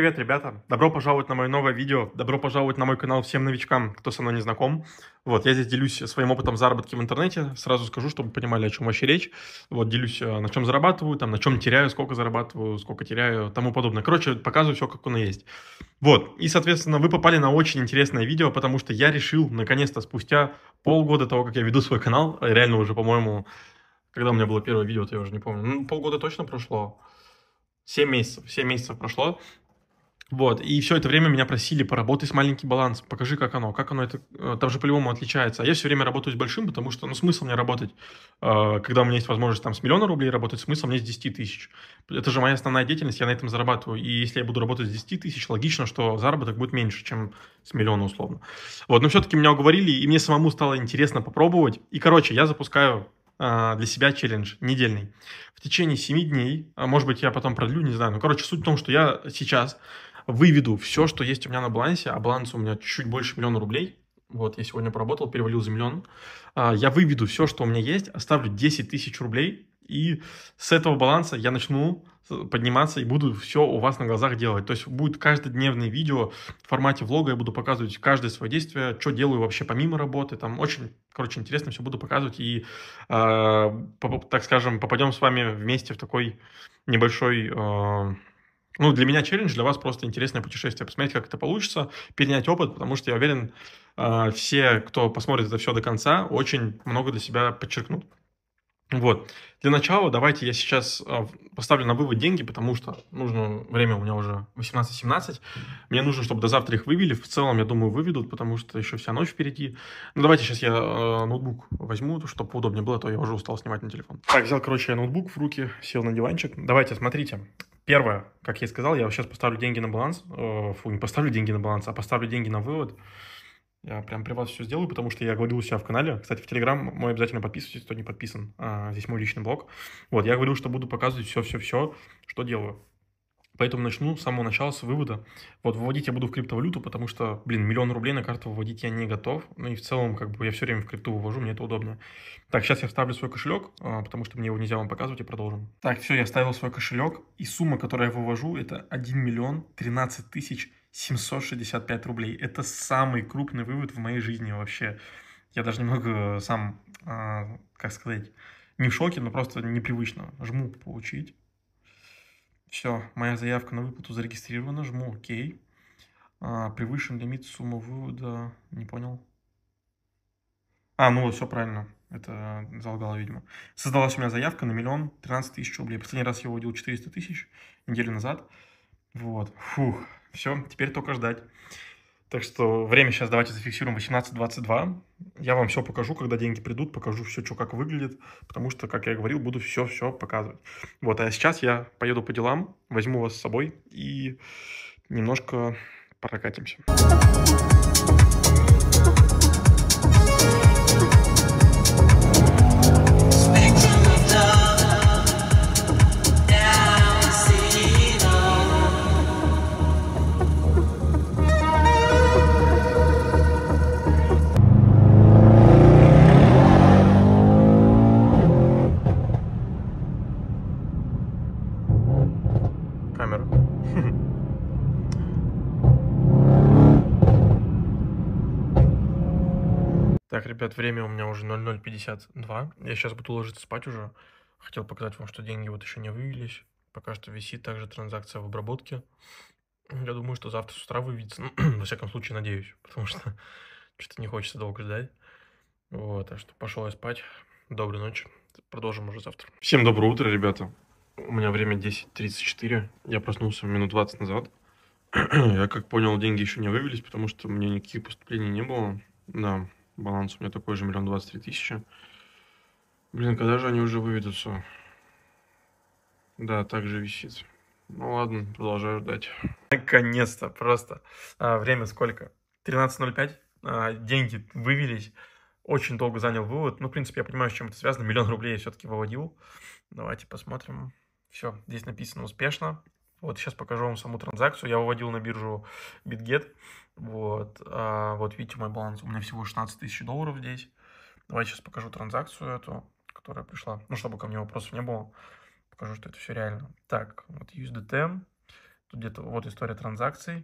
привет, ребята! Добро пожаловать на мое новое видео, добро пожаловать на мой канал всем новичкам, кто со мной не знаком. Вот, я здесь делюсь своим опытом заработки в интернете, сразу скажу, чтобы понимали, о чем вообще речь. Вот, делюсь, э, на чем зарабатываю, там, на чем теряю, сколько зарабатываю, сколько теряю, тому подобное. Короче, показываю все, как оно есть. Вот, и, соответственно, вы попали на очень интересное видео, потому что я решил, наконец-то, спустя полгода того, как я веду свой канал, э, реально уже, по-моему, когда у меня было первое видео, то я уже не помню, ну, полгода точно прошло, 7 месяцев, 7 месяцев прошло, вот, и все это время меня просили, поработать с маленьким балансом, покажи, как оно, как оно это, э, там же по-любому отличается. А я все время работаю с большим, потому что, ну, смысл мне работать, э, когда у меня есть возможность там с миллиона рублей работать, смысл мне с 10 тысяч. Это же моя основная деятельность, я на этом зарабатываю. И если я буду работать с 10 тысяч, логично, что заработок будет меньше, чем с миллиона условно. Вот, но все-таки меня уговорили, и мне самому стало интересно попробовать. И, короче, я запускаю э, для себя челлендж недельный. В течение 7 дней, а может быть, я потом продлю, не знаю. Но ну, короче, суть в том, что я сейчас выведу все, что есть у меня на балансе, а баланс у меня чуть больше миллиона рублей, вот, я сегодня поработал, перевалил за миллион, а, я выведу все, что у меня есть, оставлю 10 тысяч рублей, и с этого баланса я начну э, подниматься и буду все у вас на глазах делать. То есть будет каждодневное видео в формате влога, я буду показывать каждое свое действие, что делаю вообще помимо работы, там очень, короче, интересно все буду показывать и, э, так скажем, попадем с вами вместе в такой небольшой э, ну, для меня челлендж, для вас просто интересное путешествие. Посмотреть, как это получится, перенять опыт, потому что я уверен, э, все, кто посмотрит это все до конца, очень много для себя подчеркнут. Вот. Для начала давайте я сейчас э, поставлю на вывод деньги, потому что нужно время у меня уже 18-17. Мне нужно, чтобы до завтра их вывели. В целом, я думаю, выведут, потому что еще вся ночь впереди. Ну, давайте сейчас я э, ноутбук возьму, чтобы удобнее было, а то я уже устал снимать на телефон. Так, взял, короче, ноутбук в руки, сел на диванчик. Давайте, смотрите. Первое, как я и сказал, я сейчас поставлю деньги на баланс. Э, фу, не поставлю деньги на баланс, а поставлю деньги на вывод. Я прям при вас все сделаю, потому что я говорил у себя в канале. Кстати, в Телеграм мой обязательно подписывайтесь, кто не подписан. А, здесь мой личный блог. Вот, я говорил, что буду показывать все-все-все, что делаю. Поэтому начну с самого начала, с вывода. Вот выводить я буду в криптовалюту, потому что, блин, миллион рублей на карту выводить я не готов. Ну и в целом, как бы, я все время в крипту вывожу, мне это удобнее. Так, сейчас я вставлю свой кошелек, а, потому что мне его нельзя вам показывать, и продолжим. Так, все, я вставил свой кошелек, и сумма, которую я вывожу, это 1 миллион 13 тысяч 765 рублей. Это самый крупный вывод в моей жизни вообще. Я даже немного э, сам, а, как сказать, не в шоке, но просто непривычно. Жму «Получить». Все, моя заявка на выплату зарегистрирована, жму ОК. А, превышен лимит суммы вывода, не понял. А, ну вот, все правильно. Это залгало видимо. Создалась у меня заявка на миллион тринадцать тысяч рублей. Последний раз я выводил 400 тысяч неделю назад. Вот, фух, все, теперь только ждать. Так что время сейчас давайте зафиксируем 18.22. Я вам все покажу, когда деньги придут, покажу все, что как выглядит, потому что, как я говорил, буду все-все показывать. Вот, а сейчас я поеду по делам, возьму вас с собой и немножко прокатимся. показывает время у меня уже 00.52. Я сейчас буду ложиться спать уже. Хотел показать вам, что деньги вот еще не вывелись. Пока что висит также транзакция в обработке. Я думаю, что завтра с утра выведется. Во всяком случае, надеюсь. Потому что что-то не хочется долго ждать. Вот, так что пошел я спать. Доброй ночи. Продолжим уже завтра. Всем доброе утро, ребята. У меня время 10.34. Я проснулся минут 20 назад. я, как понял, деньги еще не вывелись, потому что у меня никаких поступлений не было. Да, Баланс у меня такой же, миллион двадцать три тысячи. Блин, когда же они уже выведутся? Да, также висит. Ну ладно, продолжаю ждать. Наконец-то, просто. А, время сколько? 13.05. А, деньги вывелись. Очень долго занял вывод. Ну, в принципе, я понимаю, с чем это связано. Миллион рублей я все-таки выводил. Давайте посмотрим. Все, здесь написано успешно. Вот сейчас покажу вам саму транзакцию. Я выводил на биржу BitGet. Вот, а, вот видите мой баланс. У меня всего 16 тысяч долларов здесь. Давайте сейчас покажу транзакцию эту, которая пришла. Ну, чтобы ко мне вопросов не было. Покажу, что это все реально. Так, вот USDT. Тут где-то вот история транзакций.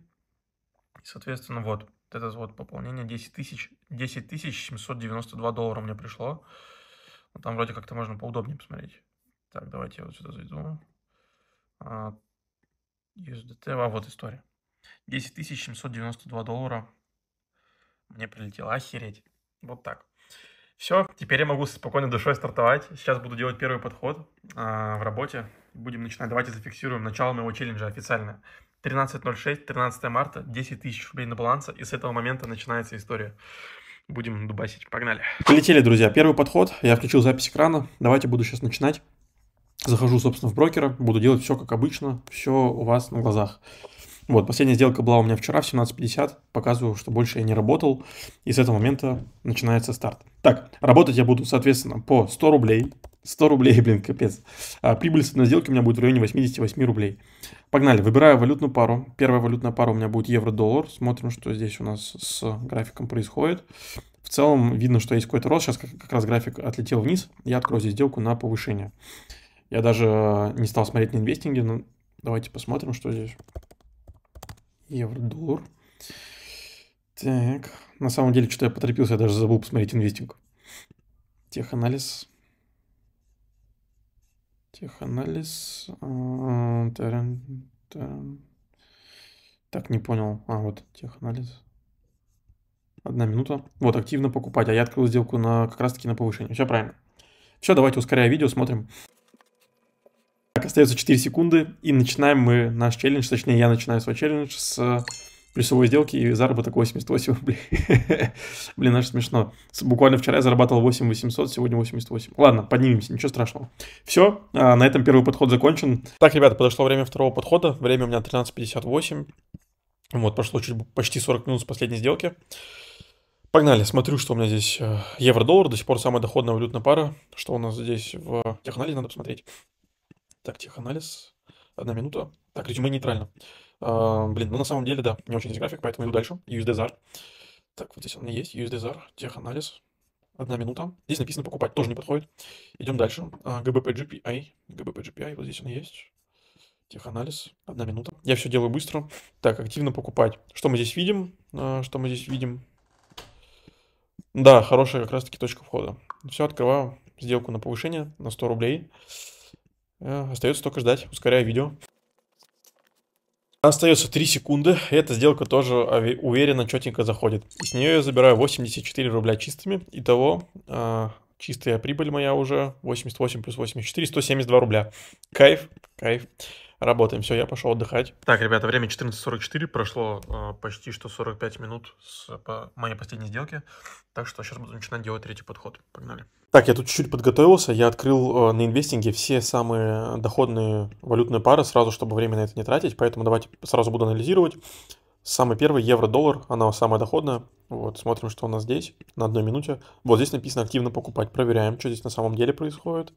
И, соответственно, вот, это вот пополнение 10 тысяч, 10 тысяч 792 доллара мне пришло. Но там вроде как-то можно поудобнее посмотреть. Так, давайте я вот сюда зайду. А, USDT, а вот история. 10 792 доллара мне прилетело. Охереть. Вот так. Все, теперь я могу со спокойной душой стартовать. Сейчас буду делать первый подход э, в работе. Будем начинать. Давайте зафиксируем начало моего челленджа официально. 13.06, 13 марта, 10 тысяч рублей на баланса, и с этого момента начинается история. Будем дубасить. Погнали. Полетели, друзья. Первый подход. Я включил запись экрана. Давайте буду сейчас начинать захожу, собственно, в брокера, буду делать все как обычно, все у вас на глазах. Вот, последняя сделка была у меня вчера в 17.50, показываю, что больше я не работал, и с этого момента начинается старт. Так, работать я буду, соответственно, по 100 рублей, 100 рублей, блин, капец. А прибыль с одной сделки у меня будет в районе 88 рублей. Погнали, выбираю валютную пару. Первая валютная пара у меня будет евро-доллар. Смотрим, что здесь у нас с графиком происходит. В целом видно, что есть какой-то рост. Сейчас как раз график отлетел вниз. Я открою здесь сделку на повышение. Я даже э, не стал смотреть на инвестинги, но ну, давайте посмотрим, что здесь. евро Так, на самом деле, что то я поторопился, я даже забыл посмотреть инвестинг. Теханализ. Теханализ. Э, так, не понял. А, вот теханализ. Одна минута. Вот, активно покупать. А я открыл сделку на как раз-таки на повышение. Все правильно. Все, давайте ускоряя видео, смотрим. Так, остается 4 секунды, и начинаем мы наш челлендж, точнее, я начинаю свой челлендж с плюсовой сделки и заработок 88 рублей. Блин, аж смешно. Буквально вчера я зарабатывал 8 800, сегодня 88. Ладно, поднимемся, ничего страшного. Все, а, на этом первый подход закончен. Так, ребята, подошло время второго подхода. Время у меня 13.58. Вот, прошло чуть почти 40 минут с последней сделки. Погнали, смотрю, что у меня здесь э, евро-доллар, до сих пор самая доходная валютная пара. Что у нас здесь в теханализе, надо посмотреть. Так, теханализ. Одна минута. Так, резюме нейтрально. А, блин, ну на самом деле, да, не очень есть график, поэтому иду дальше. USDZAR. Так, вот здесь он и есть. USDZAR, теханализ. Одна минута. Здесь написано покупать, тоже не подходит. Идем дальше. А, GBP вот здесь он есть. Теханализ. Одна минута. Я все делаю быстро. Так, активно покупать. Что мы здесь видим? А, что мы здесь видим? Да, хорошая как раз-таки точка входа. Все, открываю сделку на повышение на 100 рублей. Э, остается только ждать, ускоряя видео. Остается 3 секунды, и эта сделка тоже уверенно, четенько заходит. И с нее я забираю 84 рубля чистыми. Итого, э, чистая прибыль моя уже 88 плюс 84, 172 рубля. Кайф, кайф. Работаем, все, я пошел отдыхать. Так, ребята, время 14.44, прошло э, почти что 45 минут с по моей последней сделки, так что сейчас буду начинать делать третий подход. Погнали. Так, я тут чуть-чуть подготовился, я открыл э, на инвестинге все самые доходные валютные пары сразу, чтобы время на это не тратить, поэтому давайте сразу буду анализировать. Самый первый евро-доллар, она самая доходная. Вот, смотрим, что у нас здесь на одной минуте. Вот здесь написано активно покупать. Проверяем, что здесь на самом деле происходит.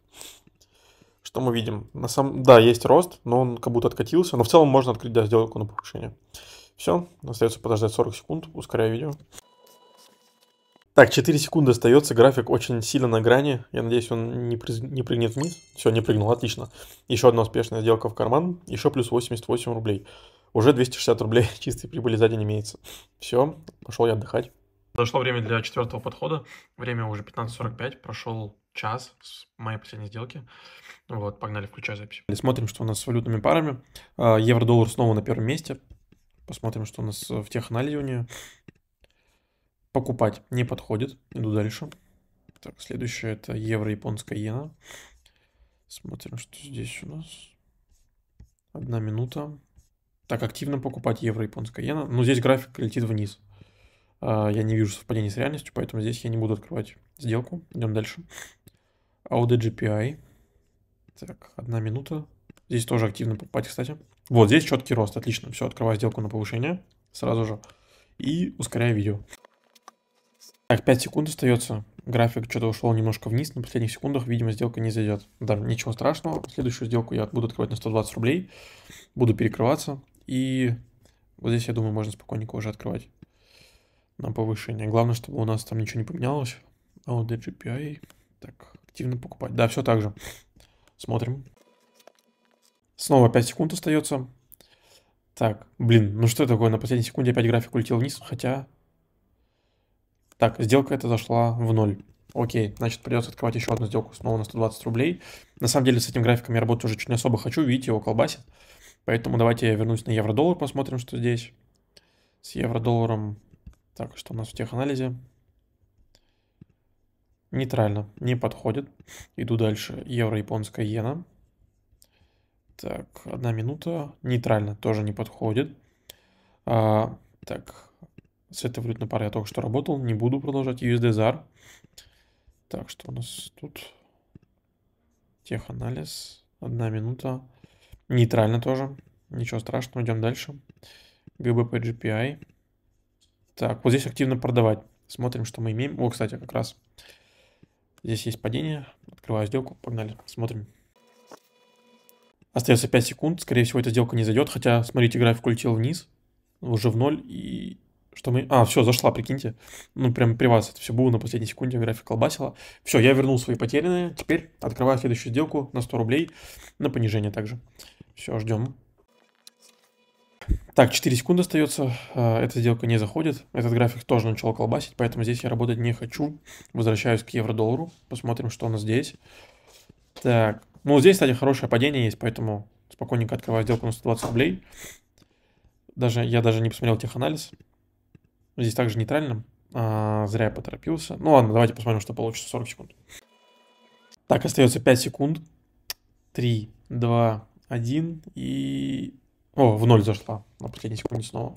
Что мы видим? На самом... Да, есть рост, но он как будто откатился. Но в целом можно открыть да, сделку на повышение. Все, остается подождать 40 секунд, ускоряю видео. Так, 4 секунды остается, график очень сильно на грани. Я надеюсь, он не, при... не прыгнет вниз. Все, не прыгнул, отлично. Еще одна успешная сделка в карман, еще плюс 88 рублей. Уже 260 рублей чистой прибыли за день имеется. Все, пошел я отдыхать. Подошло время для четвертого подхода. Время уже 15.45, прошел час с моей последней сделки. Вот, погнали, включай запись. Смотрим, что у нас с валютными парами. А, евро-доллар снова на первом месте. Посмотрим, что у нас э, в теханализе у нее. Покупать не подходит. Иду дальше. Так, следующее это евро-японская иена. Смотрим, что здесь у нас. Одна минута. Так, активно покупать евро-японская иена. Но ну, здесь график летит вниз. А, я не вижу совпадения с реальностью, поэтому здесь я не буду открывать сделку. Идем дальше. Audi Так, одна минута. Здесь тоже активно покупать, кстати. Вот здесь четкий рост, отлично. Все, открываю сделку на повышение сразу же. И ускоряю видео. Так, 5 секунд остается. График что-то ушел немножко вниз. На последних секундах, видимо, сделка не зайдет. Да, ничего страшного. Следующую сделку я буду открывать на 120 рублей. Буду перекрываться. И вот здесь, я думаю, можно спокойненько уже открывать на повышение. Главное, чтобы у нас там ничего не поменялось. А Так, активно покупать. Да, все так же. Смотрим. Снова 5 секунд остается. Так, блин, ну что такое? На последней секунде опять график улетел вниз, хотя... Так, сделка эта зашла в ноль. Окей, значит придется открывать еще одну сделку снова на 120 рублей. На самом деле с этим графиком я работать уже чуть не особо хочу, видите, его колбасит. Поэтому давайте я вернусь на евро-доллар, посмотрим, что здесь. С евро-долларом... Так, что у нас в теханализе? анализе Нейтрально, не подходит. Иду дальше. Евро, японская иена. Так, одна минута. Нейтрально, тоже не подходит. А, так, с этой валютной парой я только что работал. Не буду продолжать. USDZAR. Так, что у нас тут? Теханализ. Одна минута. Нейтрально тоже. Ничего страшного, идем дальше. ГБП GPI. Так, вот здесь активно продавать. Смотрим, что мы имеем. О, кстати, как раз Здесь есть падение. Открываю сделку. Погнали, смотрим. Остается 5 секунд. Скорее всего, эта сделка не зайдет. Хотя, смотрите, график улетел вниз. Уже в ноль. И что мы... А, все, зашла, прикиньте. Ну, прям при вас это все было на последней секунде. График колбасила. Все, я вернул свои потерянные. Теперь открываю следующую сделку на 100 рублей. На понижение также. Все, ждем. Так, 4 секунды остается, э, эта сделка не заходит, этот график тоже начал колбасить, поэтому здесь я работать не хочу. Возвращаюсь к евро-доллару, посмотрим, что у нас здесь. Так, ну здесь, кстати, хорошее падение есть, поэтому спокойненько открываю сделку на 120 рублей. Даже, я даже не посмотрел теханализ. Здесь также нейтрально, а, зря я поторопился. Ну ладно, давайте посмотрим, что получится, 40 секунд. Так, остается 5 секунд. 3, 2, 1 и о, в ноль зашла. На последней секунде снова.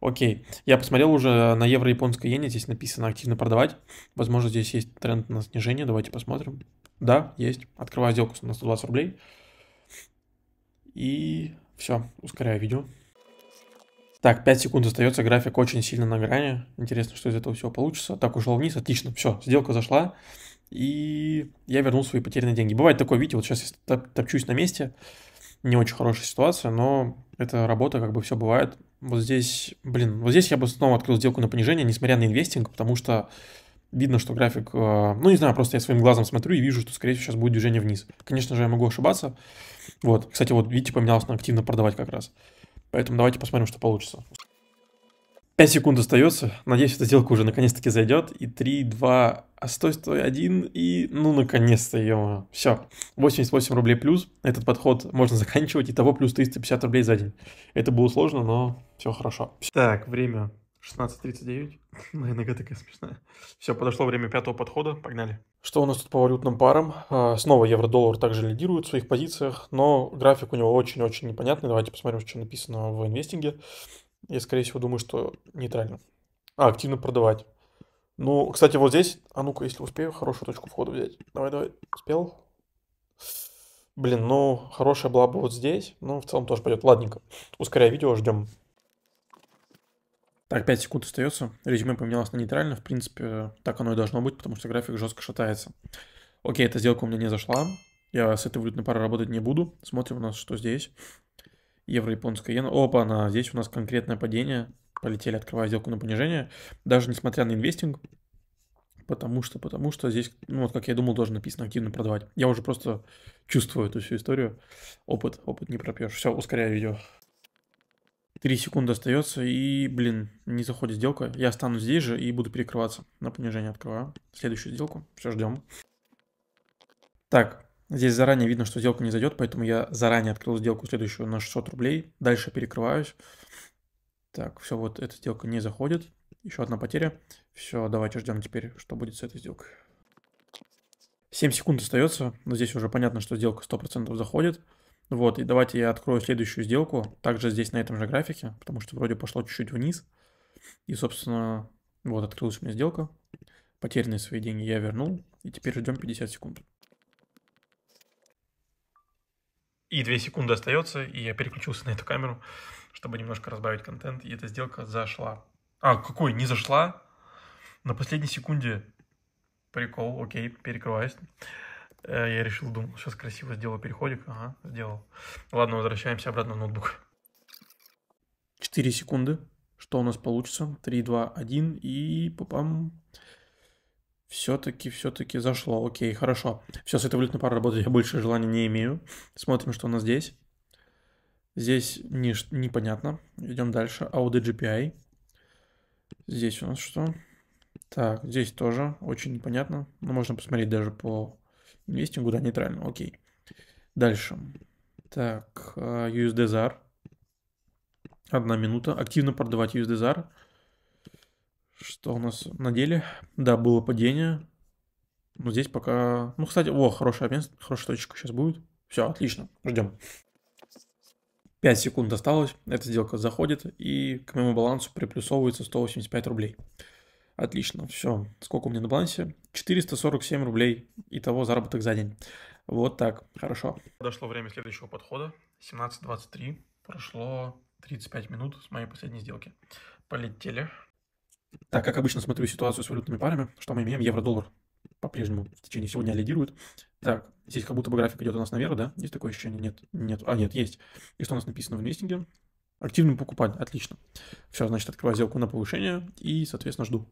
Окей. Я посмотрел уже на евро-японской иене. Здесь написано активно продавать. Возможно, здесь есть тренд на снижение. Давайте посмотрим. Да, есть. Открываю сделку на 120 рублей. И все. Ускоряю видео. Так, 5 секунд остается. График очень сильно на грани. Интересно, что из этого всего получится. Так, ушел вниз. Отлично. Все, сделка зашла. И я вернул свои потерянные деньги. Бывает такое видите? Вот сейчас я топчусь на месте не очень хорошая ситуация, но это работа, как бы все бывает. Вот здесь, блин, вот здесь я бы снова открыл сделку на понижение, несмотря на инвестинг, потому что видно, что график, э, ну не знаю, просто я своим глазом смотрю и вижу, что скорее всего сейчас будет движение вниз. Конечно же, я могу ошибаться. Вот, кстати, вот видите, поменялось на активно продавать как раз. Поэтому давайте посмотрим, что получится. 5 секунд остается. Надеюсь, эта сделка уже наконец-таки зайдет. И 3, 2, а стой, стой, один, и ну, наконец-то, ё все, 88 рублей плюс, этот подход можно заканчивать, и того плюс 350 рублей за день. Это было сложно, но все хорошо. Так, время 16.39, моя нога такая смешная. Все, подошло время пятого подхода, погнали. Что у нас тут по валютным парам? А, снова евро-доллар также лидирует в своих позициях, но график у него очень-очень непонятный. Давайте посмотрим, что написано в инвестинге. Я, скорее всего, думаю, что нейтрально. А, активно продавать. Ну, кстати, вот здесь, а ну-ка, если успею, хорошую точку входа взять. Давай, давай, успел? Блин, ну, хорошая была бы вот здесь, но в целом тоже пойдет. Ладненько, Ускоряй видео, ждем. Так, 5 секунд остается. Резюме поменялось на нейтрально. В принципе, так оно и должно быть, потому что график жестко шатается. Окей, эта сделка у меня не зашла. Я с этой валютной парой работать не буду. Смотрим у нас, что здесь. Евро, японская иена. Опа, она. Здесь у нас конкретное падение полетели, открывая сделку на понижение, даже несмотря на инвестинг, потому что, потому что здесь, ну вот как я думал, тоже написано активно продавать. Я уже просто чувствую эту всю историю. Опыт, опыт не пропьешь. Все, ускоряю видео. Три секунды остается, и, блин, не заходит сделка. Я останусь здесь же и буду перекрываться. На понижение открываю. Следующую сделку. Все, ждем. Так, здесь заранее видно, что сделка не зайдет, поэтому я заранее открыл сделку следующую на 600 рублей. Дальше перекрываюсь. Так, все, вот эта сделка не заходит. Еще одна потеря. Все, давайте ждем теперь, что будет с этой сделкой. 7 секунд остается, но здесь уже понятно, что сделка 100% заходит. Вот, и давайте я открою следующую сделку, также здесь на этом же графике, потому что вроде пошло чуть-чуть вниз. И, собственно, вот открылась у меня сделка. Потерянные свои деньги я вернул, и теперь ждем 50 секунд. И 2 секунды остается, и я переключился на эту камеру чтобы немножко разбавить контент, и эта сделка зашла. А, какой? Не зашла? На последней секунде прикол, окей, перекрываюсь. Э, я решил, думал, сейчас красиво сделаю переходик. Ага, сделал. Ладно, возвращаемся обратно в ноутбук. 4 секунды. Что у нас получится? 3, 2, 1 и попам. Все-таки, все-таки зашло. Окей, хорошо. Все, с этой валютной парой работать я больше желания не имею. Смотрим, что у нас здесь. Здесь не, непонятно. Идем дальше. Audi GPI. Здесь у нас что? Так, здесь тоже очень непонятно. Но ну, можно посмотреть даже по инвестингу, да, нейтрально, окей. Дальше. Так, э, USDZAR. Одна минута. Активно продавать USDZAR. Что у нас на деле? Да, было падение. Но здесь пока... Ну, кстати, о, хороший обмен, хорошая точка сейчас будет. Все, отлично, ждем. 5 секунд осталось, эта сделка заходит, и к моему балансу приплюсовывается 185 рублей. Отлично, все. Сколько у меня на балансе? 447 рублей. Итого заработок за день. Вот так, хорошо. Подошло время следующего подхода. 17.23. Прошло 35 минут с моей последней сделки. Полетели. Так, как обычно, смотрю ситуацию с валютными парами. Что мы имеем? Евро-доллар по-прежнему в течение сегодня лидирует. Так, здесь как будто бы график идет у нас наверх, да? Есть такое ощущение? Нет, нет. А, нет, есть. И что у нас написано в инвестинге? Активно покупать. Отлично. Все, значит, открываю сделку на повышение и, соответственно, жду.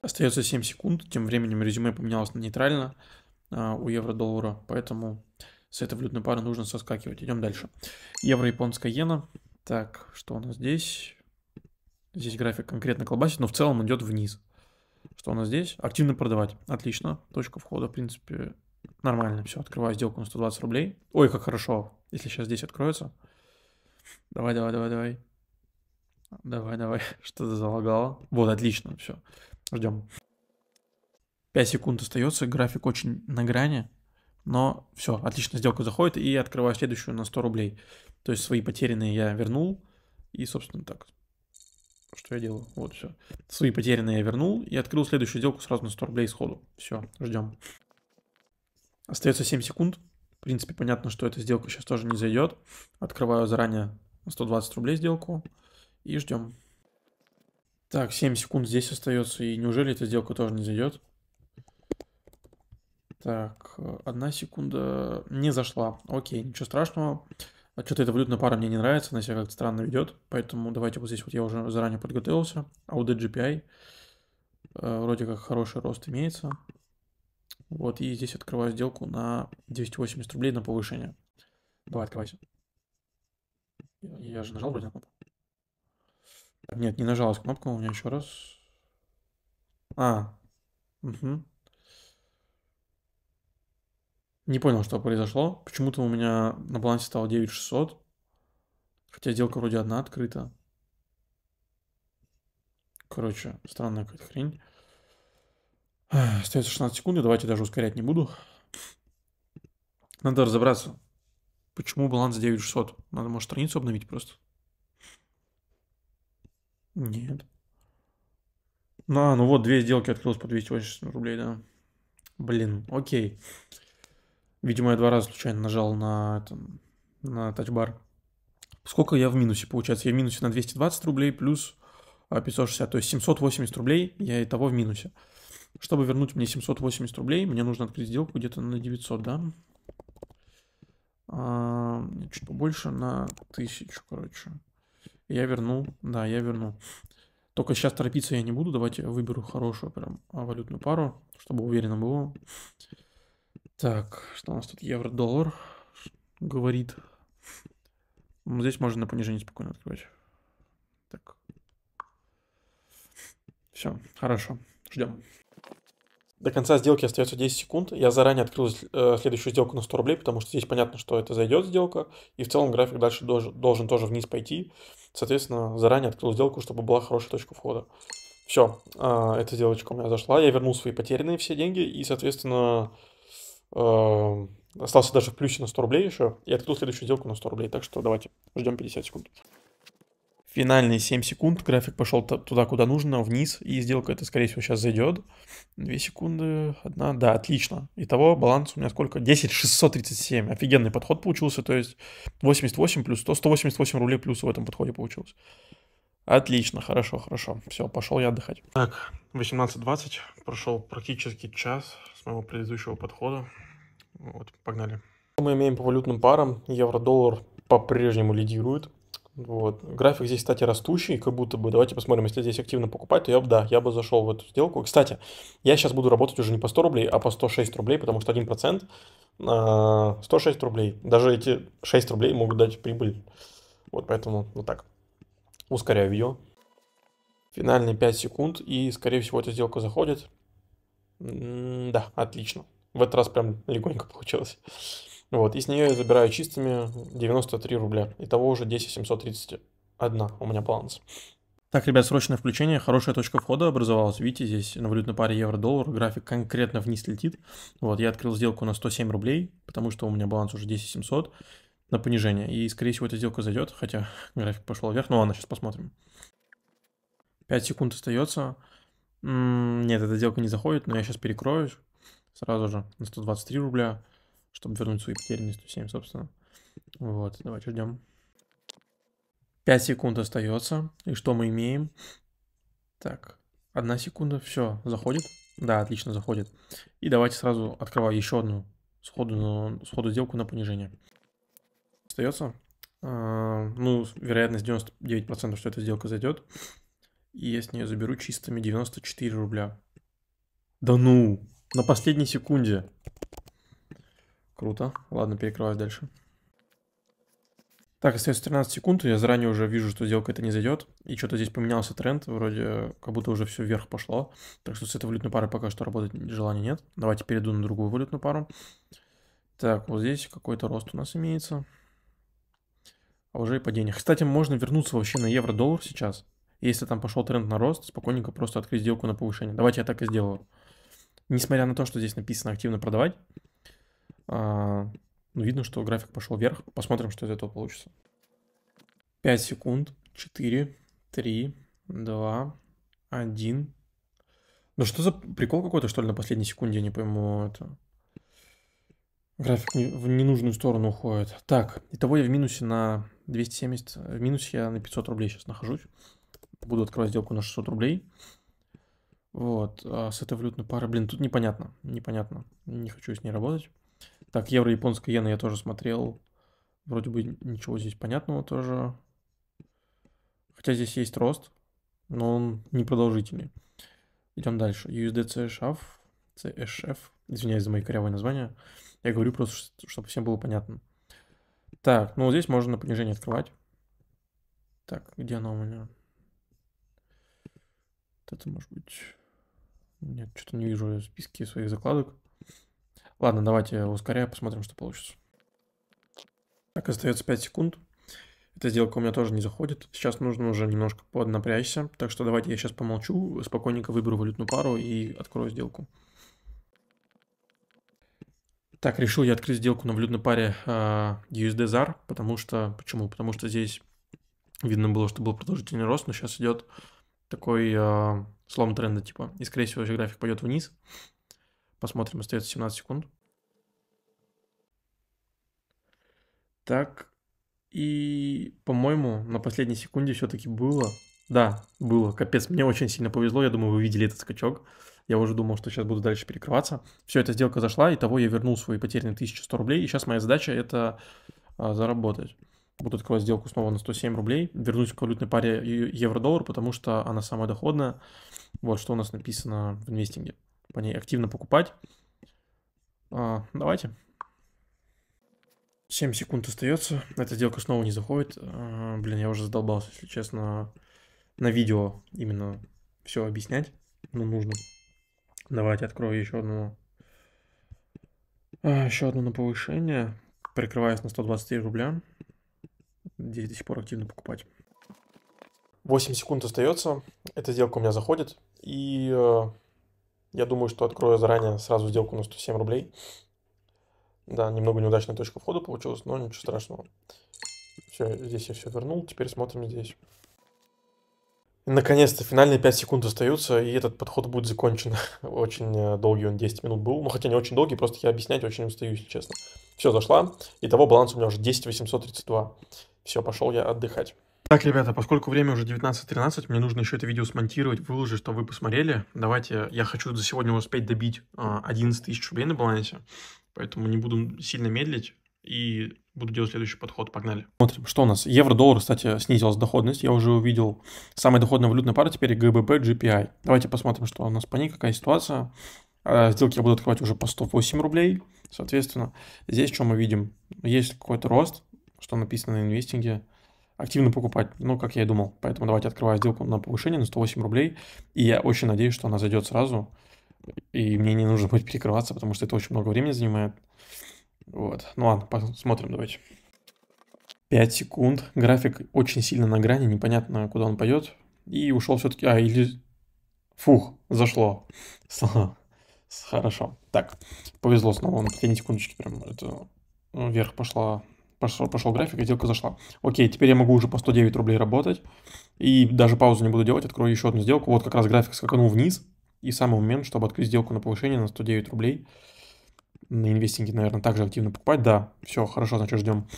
Остается 7 секунд. Тем временем резюме поменялось на нейтрально а, у евро-доллара, поэтому с этой валютной пары нужно соскакивать. Идем дальше. Евро-японская иена. Так, что у нас здесь? Здесь график конкретно колбасит, но в целом идет вниз. Что у нас здесь? Активно продавать. Отлично. Точка входа, в принципе, нормально. Все, открываю сделку на 120 рублей. Ой, как хорошо, если сейчас здесь откроется. Давай, давай, давай, давай. Давай, давай. Что-то залагало. Вот, отлично, все. Ждем. 5 секунд остается, график очень на грани. Но все, отлично, сделка заходит и открываю следующую на 100 рублей. То есть свои потерянные я вернул. И, собственно, так что я делаю? Вот все. Свои потерянные я вернул и открыл следующую сделку сразу на 100 рублей сходу. Все, ждем. Остается 7 секунд. В принципе, понятно, что эта сделка сейчас тоже не зайдет. Открываю заранее на 120 рублей сделку и ждем. Так, 7 секунд здесь остается. И неужели эта сделка тоже не зайдет? Так, э, одна секунда не зашла. Окей, ничего страшного. А что-то эта валютная пара мне не нравится, она себя как-то странно ведет, поэтому давайте вот здесь вот я уже заранее подготовился. AUD GPI, э, вроде как хороший рост имеется. Вот, и здесь открываю сделку на 280 рублей на повышение. Давай, открывайся. Я же нажал вроде кнопку. Нет, не нажалась кнопка у меня еще раз. А, угу. Не понял, что произошло. Почему-то у меня на балансе стало 9600. Хотя сделка вроде одна открыта. Короче, странная какая-то хрень. Остается 16 секунд, давайте даже ускорять не буду. Надо разобраться, почему баланс 9600. Надо, может, страницу обновить просто. Нет. А, ну вот, две сделки открылось по 280 рублей, да. Блин, окей. Видимо, я два раза случайно нажал на, это, на тачбар. Сколько я в минусе, получается? Я в минусе на 220 рублей плюс 560, а, то есть 780 рублей я и того в минусе. Чтобы вернуть мне 780 рублей, мне нужно открыть сделку где-то на 900, да? А, чуть побольше, на 1000, короче. Я верну, да, я верну. Только сейчас торопиться я не буду, давайте выберу хорошую прям а, валютную пару, чтобы уверенно было. Так, что у нас тут? Евро-доллар говорит. Здесь можно на понижение спокойно открывать. Так. Все, хорошо. Ждем. До конца сделки остается 10 секунд. Я заранее открыл э, следующую сделку на 100 рублей, потому что здесь понятно, что это зайдет сделка. И в целом график дальше должен, должен тоже вниз пойти. Соответственно, заранее открыл сделку, чтобы была хорошая точка входа. Все, а, эта сделочка у меня зашла. Я вернул свои потерянные все деньги и, соответственно, Эм, остался даже в плюсе на 100 рублей еще. И открыл следующую сделку на 100 рублей. Так что давайте ждем 50 секунд. Финальные 7 секунд. График пошел туда, куда нужно, вниз. И сделка это, скорее всего, сейчас зайдет. 2 секунды, 1. Да, отлично. Итого баланс у меня сколько? 10 637. Офигенный подход получился. То есть 88 плюс 100. 188 рублей плюс в этом подходе получилось. Отлично, хорошо, хорошо. Все, пошел я отдыхать. Так, 18.20, прошел практически час с моего предыдущего подхода. Вот, погнали. Мы имеем по валютным парам, евро-доллар по-прежнему лидирует. Вот. График здесь, кстати, растущий, как будто бы, давайте посмотрим, если здесь активно покупать, то я бы, да, я бы зашел в эту сделку. Кстати, я сейчас буду работать уже не по 100 рублей, а по 106 рублей, потому что 1% 106 а, рублей. Даже эти 6 рублей могут дать прибыль. Вот поэтому вот так ускоряю видео. Финальные 5 секунд, и, скорее всего, эта сделка заходит. М да, отлично. В этот раз прям легонько получилось. Вот, и с нее я забираю чистыми 93 рубля. Итого уже 10 731 у меня баланс. Так, ребят, срочное включение. Хорошая точка входа образовалась. Видите, здесь на валютной паре евро-доллар график конкретно вниз летит. Вот, я открыл сделку на 107 рублей, потому что у меня баланс уже 10 700 на понижение. И, скорее всего, эта сделка зайдет, хотя график пошел вверх. Ну ладно, сейчас посмотрим. 5 секунд остается. Нет, эта сделка не заходит, но я сейчас перекроюсь сразу же на 123 рубля, чтобы вернуть свои потерянные 107, собственно. Вот, давайте ждем. 5 секунд остается. И что мы имеем? Так, одна секунда, все, заходит. Да, отлично, заходит. И давайте сразу открываю еще одну сходу, сходу сделку на понижение остается. А, ну, вероятность 99%, что эта сделка зайдет. И я с нее заберу чистыми 94 рубля. Да ну! На последней секунде. Круто. Ладно, перекрываюсь дальше. Так, остается 13 секунд, я заранее уже вижу, что сделка это не зайдет, и что-то здесь поменялся тренд, вроде как будто уже все вверх пошло, так что с этой валютной парой пока что работать желания нет. Давайте перейду на другую валютную пару. Так, вот здесь какой-то рост у нас имеется. А уже и падение. Кстати, можно вернуться вообще на евро-доллар сейчас. Если там пошел тренд на рост, спокойненько просто открыть сделку на повышение. Давайте я так и сделаю. Несмотря на то, что здесь написано активно продавать, а, ну, видно, что график пошел вверх. Посмотрим, что из этого получится. 5 секунд. 4, 3, 2, 1. Ну что за прикол какой-то, что ли, на последней секунде, я не пойму это. График в ненужную сторону уходит. Так, итого я в минусе на 270, в минусе я на 500 рублей сейчас нахожусь. Буду открывать сделку на 600 рублей. Вот, а с этой валютной пары, блин, тут непонятно, непонятно, не хочу с ней работать. Так, евро, японская иена я тоже смотрел, вроде бы ничего здесь понятного тоже. Хотя здесь есть рост, но он непродолжительный. Идем дальше. USD CHF, CHF, извиняюсь за мои корявые названия. Я говорю просто, чтобы всем было понятно. Так, ну здесь можно на понижение открывать. Так, где оно у меня? Вот это может быть... Нет, что-то не вижу списки своих закладок. Ладно, давайте ускоряю, посмотрим, что получится. Так, остается 5 секунд. Эта сделка у меня тоже не заходит. Сейчас нужно уже немножко поднапрячься. Так что давайте я сейчас помолчу, спокойненько выберу валютную пару и открою сделку. Так, решил я открыть сделку на валютной паре э, USD ZAR, потому что, почему? Потому что здесь видно было, что был продолжительный рост, но сейчас идет такой э, слом тренда типа. И, скорее всего, график пойдет вниз. Посмотрим, остается 17 секунд. Так, и, по-моему, на последней секунде все-таки было. Да, было. Капец, мне очень сильно повезло. Я думаю, вы видели этот скачок. Я уже думал, что сейчас буду дальше перекрываться. Все, эта сделка зашла, и того я вернул свои потерянные 1100 рублей. И сейчас моя задача это а, заработать. Буду открывать сделку снова на 107 рублей. Вернусь к валютной паре евро-доллар, потому что она самая доходная. Вот что у нас написано в инвестинге. По ней активно покупать. А, давайте. 7 секунд остается. Эта сделка снова не заходит. А, блин, я уже задолбался, если честно, на видео именно все объяснять. Но ну, нужно. Давайте открою еще одну. А, еще одну на повышение. Прикрываюсь на 123 рубля. Здесь до сих пор активно покупать. 8 секунд остается. Эта сделка у меня заходит. И э, я думаю, что открою заранее сразу сделку на 107 рублей. Да, немного неудачная точка входа получилась, но ничего страшного. Все, здесь я все вернул. Теперь смотрим здесь. Наконец-то финальные 5 секунд остаются, и этот подход будет закончен. очень э, долгий он, 10 минут был. Ну, хотя не очень долгий, просто я объяснять очень устаю, если честно. Все, зашла. Итого баланс у меня уже 10 832. Все, пошел я отдыхать. Так, ребята, поскольку время уже 19.13, мне нужно еще это видео смонтировать, выложить, чтобы вы посмотрели. Давайте, я хочу за сегодня успеть добить 11 э, тысяч рублей на балансе, поэтому не буду сильно медлить и буду делать следующий подход. Погнали. Смотрим, что у нас. Евро-доллар, кстати, снизилась доходность. Я уже увидел. Самая доходная валютная пара теперь ГББ, GPI. Давайте посмотрим, что у нас по ней, какая ситуация. А, сделки я буду открывать уже по 108 рублей. Соответственно, здесь что мы видим? Есть какой-то рост, что написано на инвестинге. Активно покупать, ну, как я и думал. Поэтому давайте открываю сделку на повышение на 108 рублей. И я очень надеюсь, что она зайдет сразу. И мне не нужно будет перекрываться, потому что это очень много времени занимает. Вот. Ну ладно, посмотрим давайте. 5 секунд. График очень сильно на грани, непонятно, куда он пойдет. И ушел все-таки... А, или... Фух, зашло. Хорошо. Так, повезло снова. На ну, последней секундочке прям это... Ну, вверх пошла пошел, пошел график, и сделка зашла. Окей, теперь я могу уже по 109 рублей работать. И даже паузу не буду делать, открою еще одну сделку. Вот как раз график скаканул вниз. И самый момент, чтобы открыть сделку на повышение на 109 рублей на инвестинге, наверное, также активно покупать. Да, все, хорошо, значит, ждем.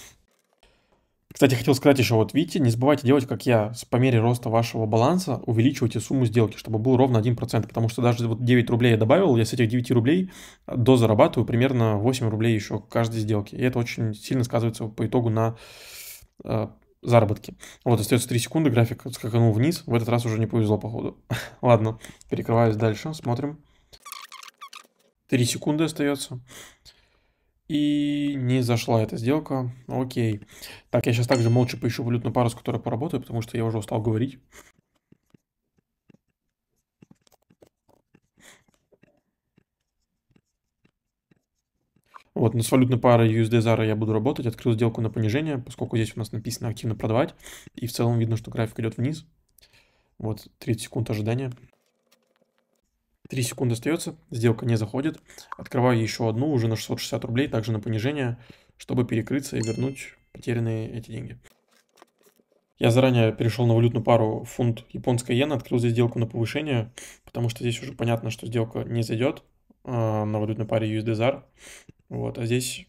Кстати, хотел сказать еще, вот видите, не забывайте делать, как я, по мере роста вашего баланса увеличивайте сумму сделки, чтобы был ровно 1%, потому что даже вот 9 рублей я добавил, я с этих 9 рублей а, дозарабатываю примерно 8 рублей еще каждой сделки, и это очень сильно сказывается по итогу на э, заработке. Вот, остается 3 секунды, график скаканул вниз, в этот раз уже не повезло, походу. Ладно, перекрываюсь дальше, смотрим. 3 секунды остается. И не зашла эта сделка. Окей. Так, я сейчас также молча поищу валютную пару, с которой поработаю, потому что я уже устал говорить. Вот, но с валютной парой USD ZARA я буду работать. Открыл сделку на понижение, поскольку здесь у нас написано активно продавать. И в целом видно, что график идет вниз. Вот, 30 секунд ожидания. 3 секунды остается, сделка не заходит. Открываю еще одну, уже на 660 рублей, также на понижение, чтобы перекрыться и вернуть потерянные эти деньги. Я заранее перешел на валютную пару фунт японская иена, открыл здесь сделку на повышение, потому что здесь уже понятно, что сделка не зайдет э, эм, на валютной паре usd Вот, а здесь,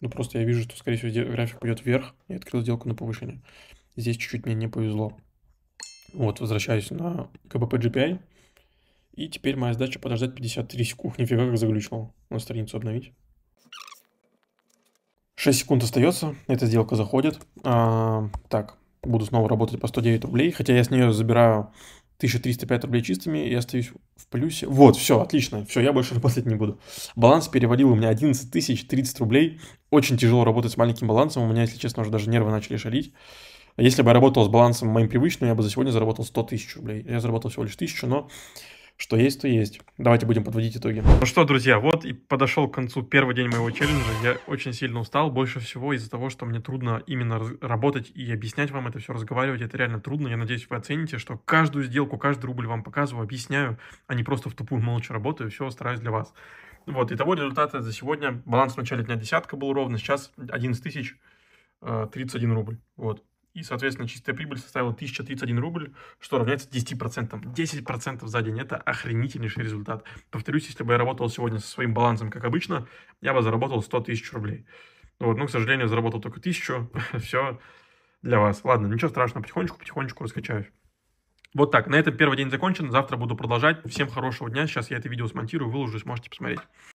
ну просто я вижу, что, скорее всего, график пойдет вверх, и открыл сделку на повышение. Здесь чуть-чуть мне не повезло. Вот, возвращаюсь на КБП GPI. И теперь моя задача подождать 53 секунд. Нифига как заглючил. На страницу обновить. 6 секунд остается. Эта сделка заходит. А, так, буду снова работать по 109 рублей. Хотя я с нее забираю 1305 рублей чистыми и остаюсь в плюсе. Вот, все, отлично. Все, я больше работать не буду. Баланс переводил у меня 11 тысяч 30 рублей. Очень тяжело работать с маленьким балансом. У меня, если честно, уже даже нервы начали шалить. Если бы я работал с балансом моим привычным, я бы за сегодня заработал 100 тысяч рублей. Я заработал всего лишь тысячу, но что есть, то есть. Давайте будем подводить итоги. Ну что, друзья, вот и подошел к концу первый день моего челленджа. Я очень сильно устал, больше всего из-за того, что мне трудно именно работать и объяснять вам это все, разговаривать. Это реально трудно. Я надеюсь, вы оцените, что каждую сделку, каждый рубль вам показываю, объясняю, а не просто в тупую молча работаю. Все, стараюсь для вас. Вот, и того результата за сегодня. Баланс в начале дня десятка был ровно, сейчас 11 тысяч 31 э, рубль. Вот. И, соответственно, чистая прибыль составила 1031 рубль, что равняется 10%. 10% за день. Это охренительнейший результат. Повторюсь, если бы я работал сегодня со своим балансом, как обычно, я бы заработал 100 тысяч рублей. Вот, ну, к сожалению, заработал только тысячу. Все для вас. Ладно, ничего страшного, потихонечку-потихонечку раскачаюсь. Вот так, на этом первый день закончен, завтра буду продолжать. Всем хорошего дня, сейчас я это видео смонтирую, выложу, сможете посмотреть.